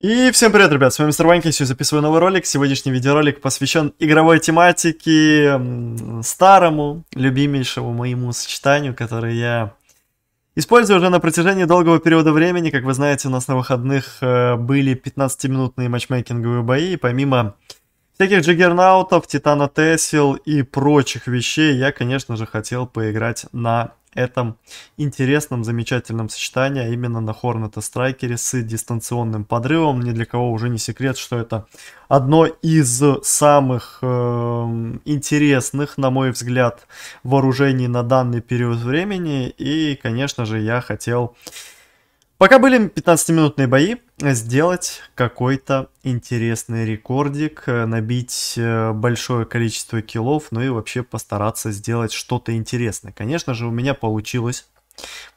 И всем привет, ребят, с вами Мистер Ванька, сегодня записываю новый ролик. Сегодняшний видеоролик посвящен игровой тематике, старому, любимейшему моему сочетанию, которое я использую уже на протяжении долгого периода времени. Как вы знаете, у нас на выходных э, были 15-минутные матчмейкинговые бои, помимо Всяких джиггернаутов, Титана Тесел и прочих вещей я, конечно же, хотел поиграть на этом интересном, замечательном сочетании, а именно на Хорнета Страйкере с дистанционным подрывом. Ни для кого уже не секрет, что это одно из самых э, интересных, на мой взгляд, вооружений на данный период времени. И, конечно же, я хотел Пока были 15-минутные бои, сделать какой-то интересный рекордик, э, набить э, большое количество киллов, ну и вообще постараться сделать что-то интересное. Конечно же, у меня получилось.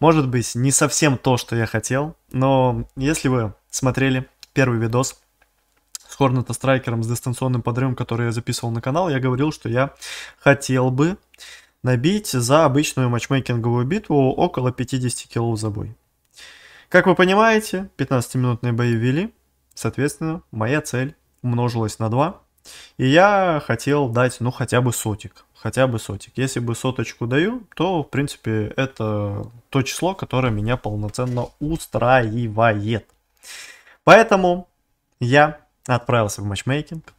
Может быть, не совсем то, что я хотел, но если вы смотрели первый видос с Хорната Страйкером, с дистанционным подрывом, который я записывал на канал, я говорил, что я хотел бы набить за обычную матчмейкинговую битву около 50 киллов за бой. Как вы понимаете, 15-минутные бои вели, соответственно, моя цель умножилась на 2, и я хотел дать, ну, хотя бы сотик, хотя бы сотик. Если бы соточку даю, то, в принципе, это то число, которое меня полноценно устраивает. Поэтому я отправился в матчмейкинг.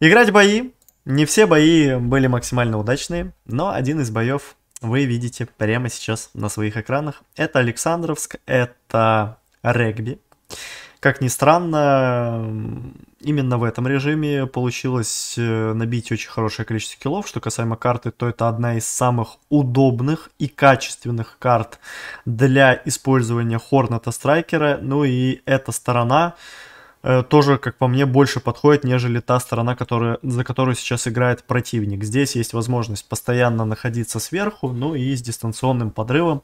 Играть бои. Не все бои были максимально удачные, но один из боев вы видите прямо сейчас на своих экранах. Это Александровск, это регби. Как ни странно, именно в этом режиме получилось э, набить очень хорошее количество килов. Что касаемо карты, то это одна из самых удобных и качественных карт для использования Хорната Страйкера. Ну и эта сторона, Э, тоже, как по мне, больше подходит, нежели та сторона, которая, за которую сейчас играет противник. Здесь есть возможность постоянно находиться сверху, ну и с дистанционным подрывом.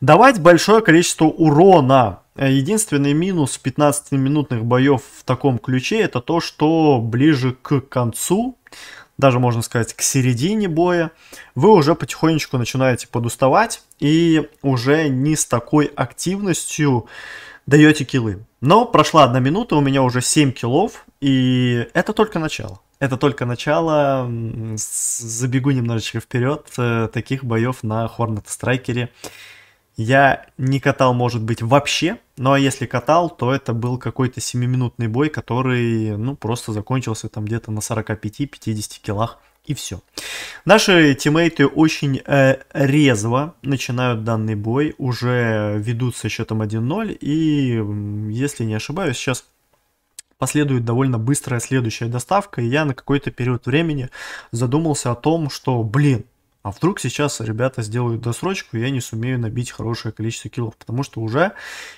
Давать большое количество урона. Э, единственный минус 15-минутных боев в таком ключе, это то, что ближе к концу, даже можно сказать к середине боя, вы уже потихонечку начинаете подуставать и уже не с такой активностью даете килы. Но прошла одна минута, у меня уже 7 килов, и это только начало. Это только начало. Забегу немножечко вперед. Э, таких боев на Хорнет Страйкере я не катал, может быть, вообще. Но если катал, то это был какой-то 7-минутный бой, который, ну, просто закончился там где-то на 45-50 килах и все. Наши тиммейты очень э, резво начинают данный бой, уже ведут со счетом 1-0, и, если не ошибаюсь, сейчас последует довольно быстрая следующая доставка, и я на какой-то период времени задумался о том, что, блин, а вдруг сейчас ребята сделают досрочку, и я не сумею набить хорошее количество киллов. Потому что уже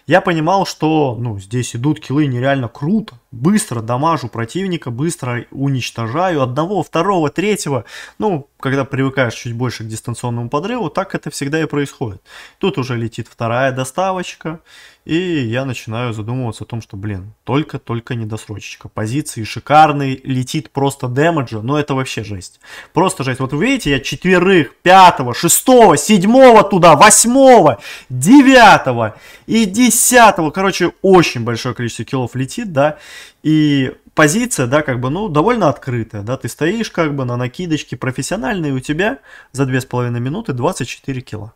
я понимал, что ну, здесь идут киллы нереально круто. Быстро дамажу противника, быстро уничтожаю одного, второго, третьего. Ну, когда привыкаешь чуть больше к дистанционному подрыву, так это всегда и происходит. Тут уже летит вторая доставочка, и я начинаю задумываться о том, что, блин, только-только недосрочечка. Позиции шикарные, летит просто демеджа, но это вообще жесть. Просто жесть. Вот вы видите, я четверых, пятого, шестого, седьмого туда, восьмого, девятого и десятого. Короче, очень большое количество киллов летит, да, и позиция, да, как бы, ну, довольно открытая, да, ты стоишь как бы на накидочке профессиональной, у тебя за 2,5 минуты 24 кило.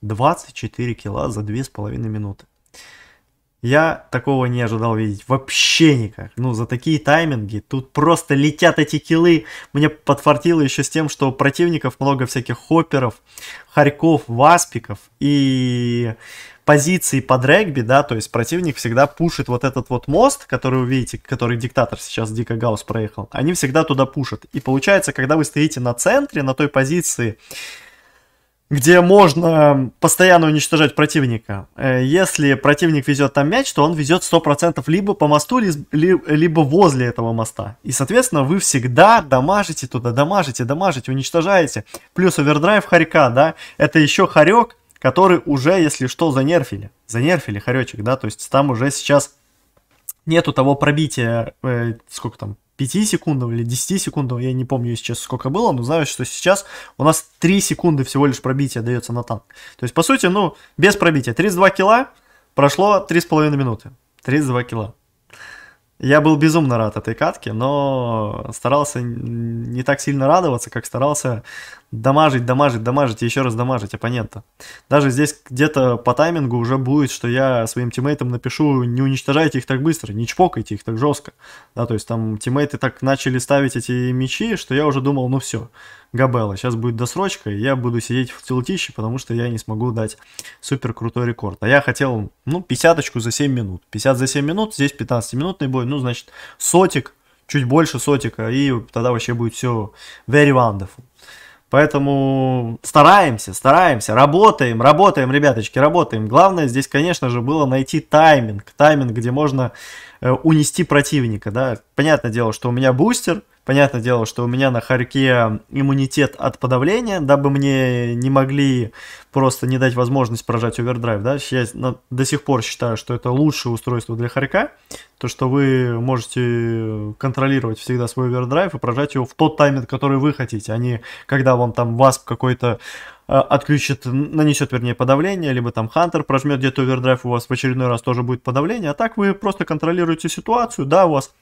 24 кило за 2,5 минуты. Я такого не ожидал видеть вообще никак. Ну, за такие тайминги тут просто летят эти килы. Мне подфартило еще с тем, что противников много всяких хопперов, харьков, васпиков и позиции под регби, да, то есть противник всегда пушит вот этот вот мост, который вы видите, который диктатор сейчас Дико Гаус проехал, они всегда туда пушат. И получается, когда вы стоите на центре, на той позиции, где можно постоянно уничтожать противника. Э, если противник везет там мяч, то он везет 100% либо по мосту, либо возле этого моста. И, соответственно, вы всегда дамажите туда, дамажите, дамажите, уничтожаете. Плюс овердрайв хорька, да, это еще хорек, который уже, если что, занерфили. Занерфили хоречек, да, то есть там уже сейчас нету того пробития, э, сколько там, 5 секундов или 10 секундов, я не помню сейчас сколько было, но знаю, что сейчас у нас 3 секунды всего лишь пробития дается на танк. То есть, по сути, ну, без пробития. 32 кило прошло 3,5 минуты. 32 кило. Я был безумно рад этой катке, но старался не так сильно радоваться, как старался дамажить, дамажить, дамажить и еще раз дамажить оппонента. Даже здесь где-то по таймингу уже будет, что я своим тиммейтам напишу, не уничтожайте их так быстро, не чпокайте их так жестко. Да, то есть там тиммейты так начали ставить эти мечи, что я уже думал, ну все, Габелла. Сейчас будет досрочка, и я буду сидеть в тилтище, потому что я не смогу дать супер крутой рекорд. А я хотел, ну, 50 за 7 минут. 50 за 7 минут, здесь 15-минутный бой, ну, значит, сотик, чуть больше сотика, и тогда вообще будет все very wonderful. Поэтому стараемся, стараемся, работаем, работаем, ребяточки, работаем. Главное здесь, конечно же, было найти тайминг, тайминг, где можно э, унести противника, да. Понятное дело, что у меня бустер, Понятное дело, что у меня на харьке иммунитет от подавления, дабы мне не могли просто не дать возможность прожать овердрайв. Да? Я до сих пор считаю, что это лучшее устройство для харька, то, что вы можете контролировать всегда свой овердрайв и прожать его в тот тайминг, который вы хотите, а не когда вам там васп какой-то э, отключит, нанесет, вернее, подавление, либо там Хантер прожмет где-то овердрайв, у вас в очередной раз тоже будет подавление, а так вы просто контролируете ситуацию, да, у вас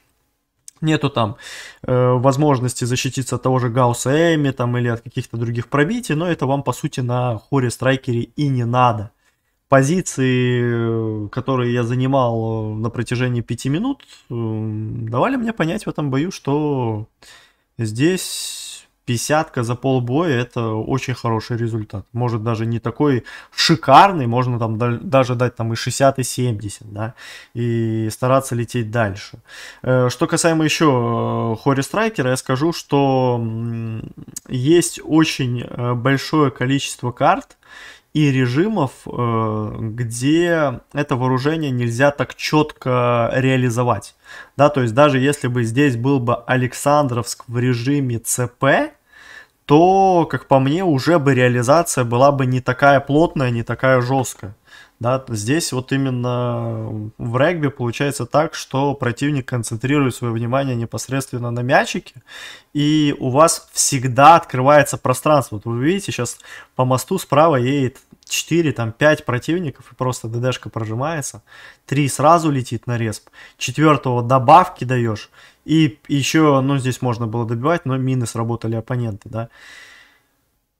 нету там э, возможности защититься от того же Гауса Эми там или от каких-то других пробитий, но это вам по сути на хоре страйкере и не надо. Позиции, э, которые я занимал э, на протяжении пяти минут, э, давали мне понять в этом бою, что здесь 50 за полбоя это очень хороший результат. Может даже не такой шикарный, можно там даже дать там и 60, и 70, да, и стараться лететь дальше. Э, что касаемо еще э, Хори Страйкера, я скажу, что есть очень э, большое количество карт, и режимов, где это вооружение нельзя так четко реализовать. Да, то есть даже если бы здесь был бы Александровск в режиме ЦП, то, как по мне, уже бы реализация была бы не такая плотная, не такая жесткая. Да, здесь вот именно в регби получается так, что противник концентрирует свое внимание непосредственно на мячике, и у вас всегда открывается пространство. Вот вы видите, сейчас по мосту справа едет 4, там 5 противников и просто ДДшка прожимается, 3 сразу летит на респ, 4 добавки даешь, и еще, ну, здесь можно было добивать, но мины сработали оппоненты, да.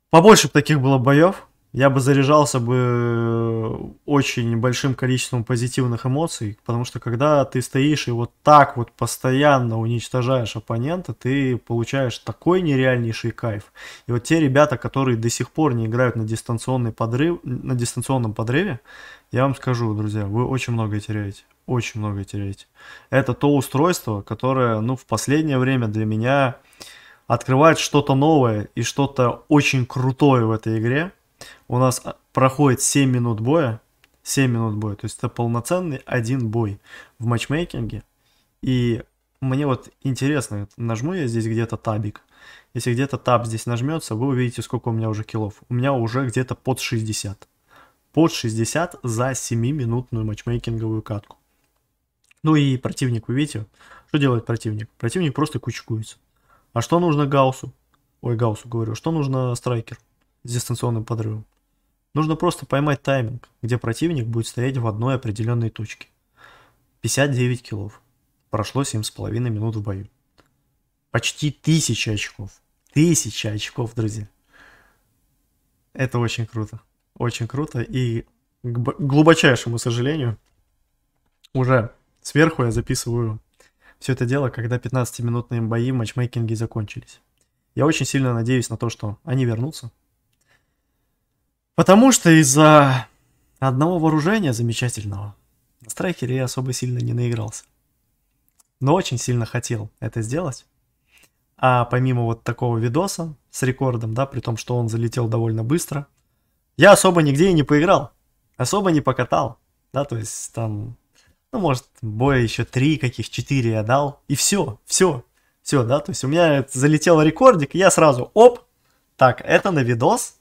Побольше бы таких было боев, я бы заряжался бы э, очень большим количеством позитивных эмоций, потому что когда ты стоишь и вот так вот постоянно уничтожаешь оппонента, ты получаешь такой нереальнейший кайф. И вот те ребята, которые до сих пор не играют на, дистанционный подрыв, на дистанционном подрыве, я вам скажу, друзья, вы очень многое теряете. Очень многое теряете. Это то устройство, которое, ну, в последнее время для меня открывает что-то новое и что-то очень крутое в этой игре – у нас а, проходит 7 минут боя, 7 минут боя, то есть это полноценный один бой в матчмейкинге, и мне вот интересно, нажму я здесь где-то табик, если где-то таб здесь нажмется, вы увидите, сколько у меня уже киллов. У меня уже где-то под 60. Под 60 за 7-минутную матчмейкинговую катку. Ну и противник, вы видите? Что делает противник? Противник просто кучкуется. А что нужно Гаусу? Ой, Гаусу говорю. Что нужно Страйкеру? с дистанционным подрывом. Нужно просто поймать тайминг, где противник будет стоять в одной определенной точке. 59 килов. Прошло 7,5 минут в бою. Почти 1000 очков. 1000 очков, друзья. Это очень круто. Очень круто. И к глубочайшему сожалению, уже сверху я записываю все это дело, когда 15-минутные бои, матчмейкинги закончились. Я очень сильно надеюсь на то, что они вернутся, Потому что из-за одного вооружения замечательного на страйкере я особо сильно не наигрался. Но очень сильно хотел это сделать. А помимо вот такого видоса с рекордом, да, при том, что он залетел довольно быстро, я особо нигде и не поиграл, особо не покатал, да, то есть там, ну, может, боя еще три каких, четыре я дал, и все, все, все, да, то есть у меня залетел рекордик, и я сразу, оп, так, это на видос,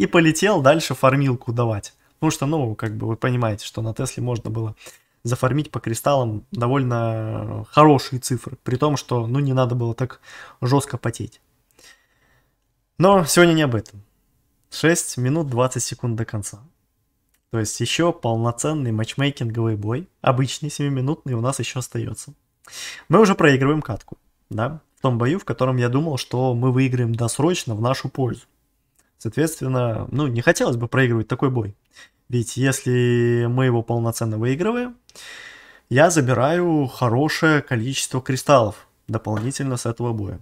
и полетел дальше фармилку давать. Потому что, ну, как бы вы понимаете, что на Тесле можно было зафармить по кристаллам довольно хорошие цифры, при том, что, ну, не надо было так жестко потеть. Но сегодня не об этом. 6 минут 20 секунд до конца. То есть еще полноценный матчмейкинговый бой, обычный 7-минутный, у нас еще остается. Мы уже проигрываем катку, да, в том бою, в котором я думал, что мы выиграем досрочно в нашу пользу. Соответственно, ну, не хотелось бы проигрывать такой бой. Ведь если мы его полноценно выигрываем, я забираю хорошее количество кристаллов дополнительно с этого боя.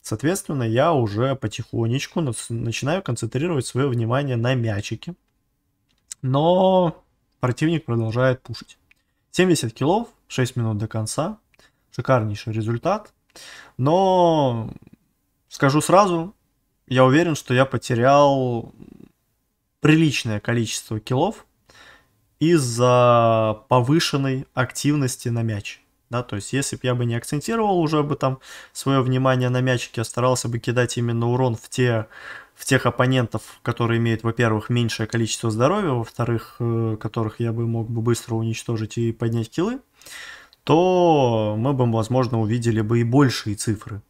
Соответственно, я уже потихонечку начинаю концентрировать свое внимание на мячике. Но противник продолжает пушить. 70 килов, 6 минут до конца. Шикарнейший результат. Но скажу сразу, я уверен, что я потерял приличное количество килов из-за повышенной активности на мяч. Да, то есть, если бы я бы не акцентировал уже бы там свое внимание на мячике, я а старался бы кидать именно урон в те в тех оппонентов, которые имеют, во-первых, меньшее количество здоровья, во-вторых, э, которых я бы мог бы быстро уничтожить и поднять килы, то мы бы, возможно, увидели бы и большие цифры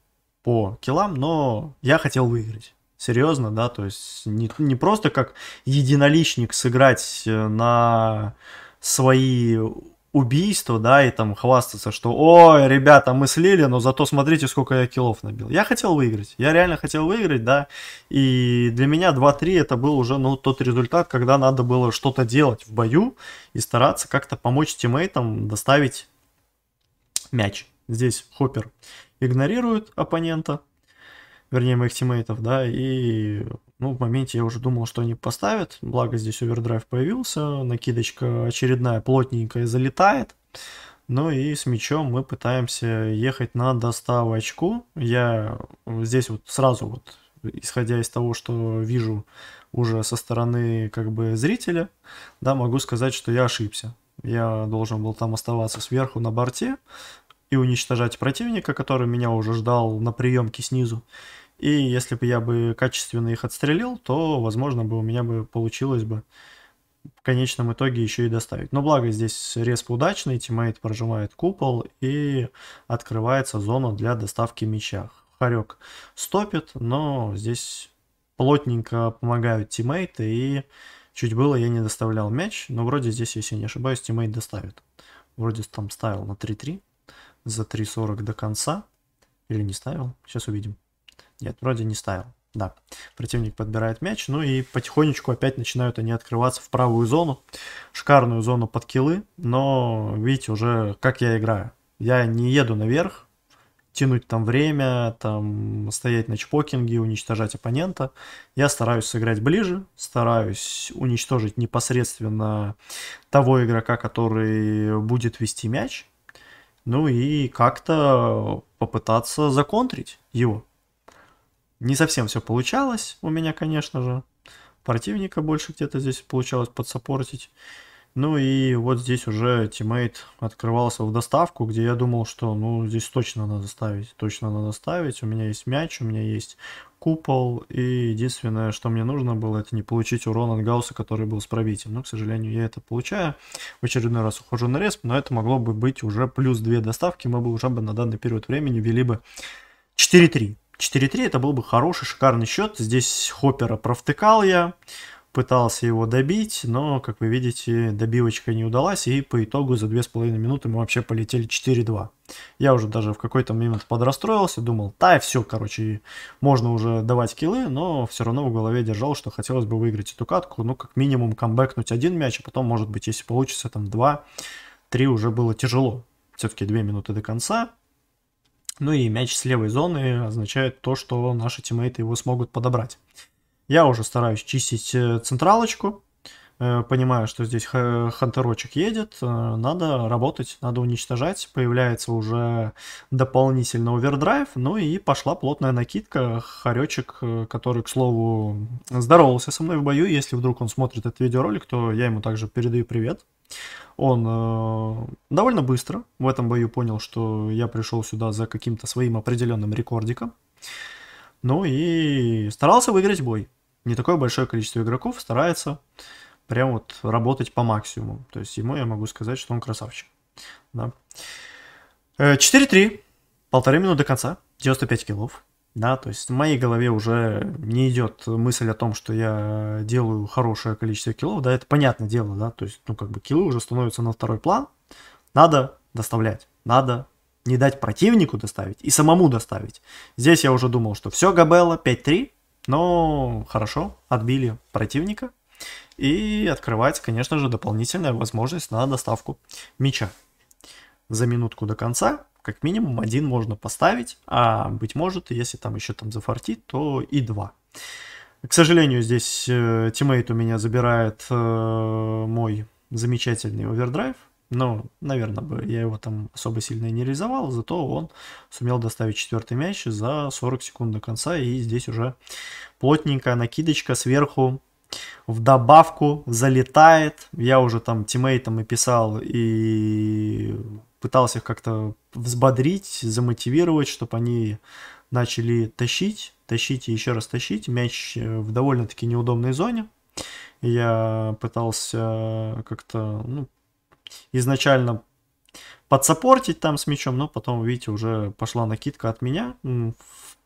по килам, но я хотел выиграть. Серьезно, да, то есть не, не просто как единоличник сыграть э, на свои убийство, да, и там хвастаться, что, ой, ребята, мы слили, но зато смотрите, сколько я киллов набил. Я хотел выиграть, я реально хотел выиграть, да, и для меня 2-3 это был уже, ну, тот результат, когда надо было что-то делать в бою и стараться как-то помочь тиммейтам доставить мяч. Здесь Хоппер игнорируют оппонента, вернее моих тиммейтов, да, и ну, в моменте я уже думал, что они поставят, благо здесь овердрайв появился, накидочка очередная плотненькая залетает, ну и с мячом мы пытаемся ехать на доставочку. Я здесь вот сразу вот, исходя из того, что вижу уже со стороны как бы зрителя, да, могу сказать, что я ошибся. Я должен был там оставаться сверху на борте, и уничтожать противника, который меня уже ждал на приемке снизу. И если бы я бы качественно их отстрелил, то, возможно, бы у меня бы получилось бы в конечном итоге еще и доставить. Но благо здесь респ удачный, тиммейт прожимает купол и открывается зона для доставки мяча. Харек стопит, но здесь плотненько помогают тиммейты и чуть было я не доставлял мяч, но вроде здесь, если не ошибаюсь, тиммейт доставит. Вроде там ставил на 3-3 за 3.40 до конца. Или не ставил? Сейчас увидим. Нет, вроде не ставил. Да, противник подбирает мяч, ну и потихонечку опять начинают они открываться в правую зону, шикарную зону под килы, но видите уже, как я играю. Я не еду наверх, тянуть там время, там стоять на чпокинге, уничтожать оппонента. Я стараюсь сыграть ближе, стараюсь уничтожить непосредственно того игрока, который будет вести мяч, ну и как-то попытаться законтрить его. Не совсем все получалось у меня, конечно же. Противника больше где-то здесь получалось подсопортить. Ну и вот здесь уже тиммейт открывался в доставку, где я думал, что ну здесь точно надо ставить, точно надо ставить. У меня есть мяч, у меня есть купол, и единственное, что мне нужно было, это не получить урон от Гауса, который был с пробитием. Но, к сожалению, я это получаю. В очередной раз ухожу на респ, но это могло бы быть уже плюс 2 доставки, мы бы уже бы на данный период времени вели бы 4-3. 4-3 это был бы хороший, шикарный счет. Здесь Хоппера провтыкал я пытался его добить, но, как вы видите, добивочка не удалась, и по итогу за 2,5 минуты мы вообще полетели 4-2. Я уже даже в какой-то момент подрастроился, думал, да, все, короче, можно уже давать киллы, но все равно в голове держал, что хотелось бы выиграть эту катку, ну, как минимум, камбэкнуть один мяч, а потом, может быть, если получится, там, 2-3 уже было тяжело. Все-таки 2 минуты до конца, ну и мяч с левой зоны означает то, что наши тиммейты его смогут подобрать. Я уже стараюсь чистить э, централочку. Э, понимаю, что здесь хантерочек едет, э, надо работать, надо уничтожать. Появляется уже дополнительно овердрайв, ну и пошла плотная накидка. Харечек, который, к слову, здоровался со мной в бою, если вдруг он смотрит этот видеоролик, то я ему также передаю привет. Он э, довольно быстро в этом бою понял, что я пришел сюда за каким-то своим определенным рекордиком. Ну и старался выиграть бой. Не такое большое количество игроков старается прям вот работать по максимуму. То есть ему я могу сказать, что он красавчик. Да. 4-3. Э, Полторы минуты до конца. 95 килов. Да, то есть в моей голове уже не идет мысль о том, что я делаю хорошее количество килов, да, это понятное дело, да, то есть, ну, как бы килы уже становятся на второй план, надо доставлять, надо не дать противнику доставить и самому доставить. Здесь я уже думал, что все, Габелла, 5-3, но хорошо, отбили противника. И открывать, конечно же, дополнительная возможность на доставку мяча. За минутку до конца, как минимум, один можно поставить, а быть может, если там еще там зафартит, то и два. К сожалению, здесь э, тиммейт у меня забирает э, мой замечательный овердрайв, ну, наверное, бы я его там особо сильно и не реализовал, зато он сумел доставить четвертый мяч за 40 секунд до конца, и здесь уже плотненькая накидочка сверху в добавку залетает. Я уже там тиммейтам и писал, и пытался их как-то взбодрить, замотивировать, чтобы они начали тащить, тащить и еще раз тащить. Мяч э, в довольно-таки неудобной зоне. Я пытался как-то ну, изначально подсопортить там с мячом, но потом, видите, уже пошла накидка от меня в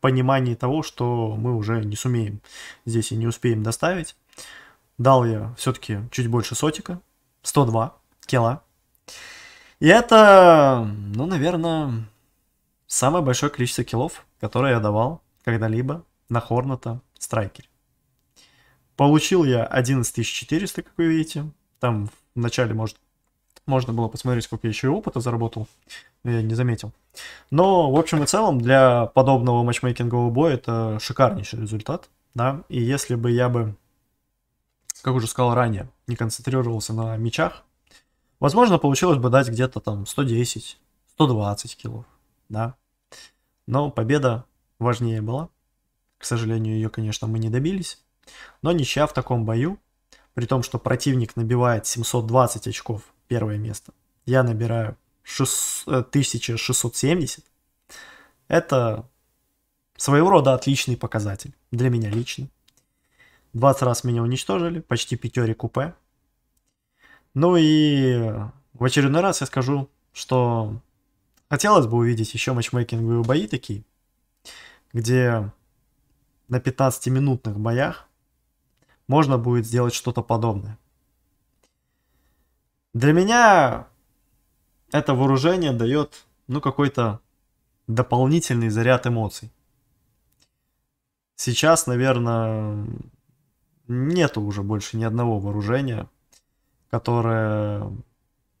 понимании того, что мы уже не сумеем здесь и не успеем доставить. Дал я все-таки чуть больше сотика, 102 кило И это, ну, наверное, самое большое количество килов, которое я давал когда-либо на Хорната Страйкере. Получил я 11400, как вы видите. Там вначале, может, можно было посмотреть, сколько я еще и опыта заработал. Я не заметил. Но, в общем и целом, для подобного матчмейкингового боя это шикарнейший результат. Да? И если бы я бы, как уже сказал ранее, не концентрировался на мечах, возможно, получилось бы дать где-то там 110, 120 килов. Да? Но победа важнее была. К сожалению, ее, конечно, мы не добились. Но ничья в таком бою, при том, что противник набивает 720 очков первое место. Я набираю 1670. Э, Это своего рода отличный показатель для меня лично. 20 раз меня уничтожили, почти пятере купе. Ну и в очередной раз я скажу, что хотелось бы увидеть еще матчмейкинговые бои такие, где на 15-минутных боях можно будет сделать что-то подобное. Для меня это вооружение дает, ну, какой-то дополнительный заряд эмоций. Сейчас, наверное, нету уже больше ни одного вооружения, которое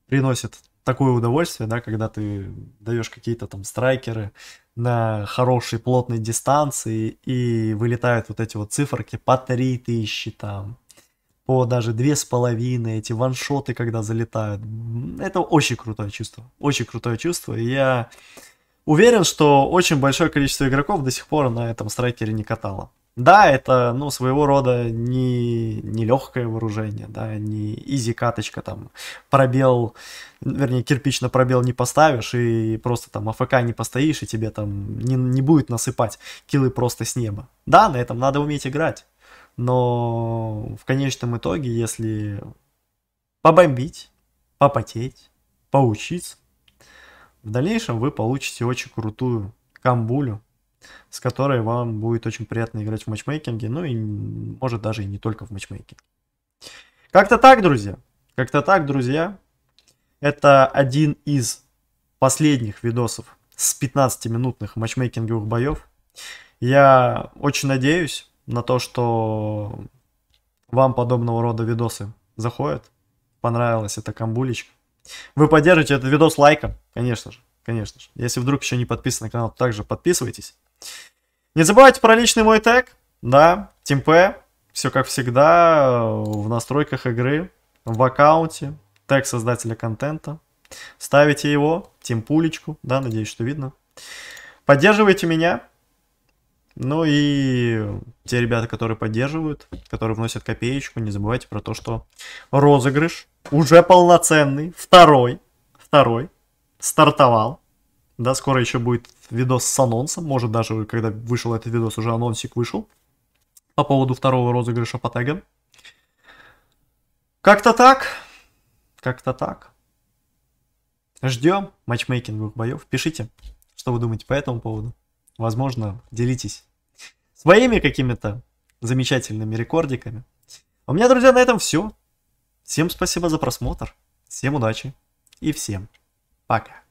приносит такое удовольствие, да, когда ты даешь какие-то там страйкеры на хорошей плотной дистанции и вылетают вот эти вот циферки по 3000 там, о даже две с половиной, эти ваншоты, когда залетают. Это очень крутое чувство, очень крутое чувство. И я уверен, что очень большое количество игроков до сих пор на этом страйкере не катало. Да, это, ну, своего рода не, не легкое вооружение, да, не изи каточка, там, пробел, вернее, кирпич на пробел не поставишь и просто там АФК не постоишь, и тебе там не, не будет насыпать килы просто с неба. Да, на этом надо уметь играть но в конечном итоге, если побомбить, попотеть, поучиться, в дальнейшем вы получите очень крутую камбулю, с которой вам будет очень приятно играть в матчмейкинге, ну и может даже и не только в матчмейкинге. Как-то так, друзья. Как-то так, друзья. Это один из последних видосов с 15-минутных матчмейкинговых боев. Я очень надеюсь, на то, что вам подобного рода видосы заходят. Понравилась эта камбулечка. Вы поддержите этот видос лайком, конечно же, конечно же. Если вдруг еще не подписаны на канал, то также подписывайтесь. Не забывайте про личный мой тег, да, TeamP, все как всегда э, в настройках игры, в аккаунте, тег создателя контента. Ставите его, тимпулечку, да, надеюсь, что видно. Поддерживайте меня, ну и те ребята, которые поддерживают, которые вносят копеечку, не забывайте про то, что розыгрыш уже полноценный, второй, второй, стартовал. Да, скоро еще будет видос с анонсом, может даже, когда вышел этот видос, уже анонсик вышел по поводу второго розыгрыша по тегам. Как-то так, как-то так. Ждем матчмейкинговых боев. Пишите, что вы думаете по этому поводу. Возможно, делитесь своими какими-то замечательными рекордиками. А у меня, друзья, на этом все. Всем спасибо за просмотр. Всем удачи и всем пока.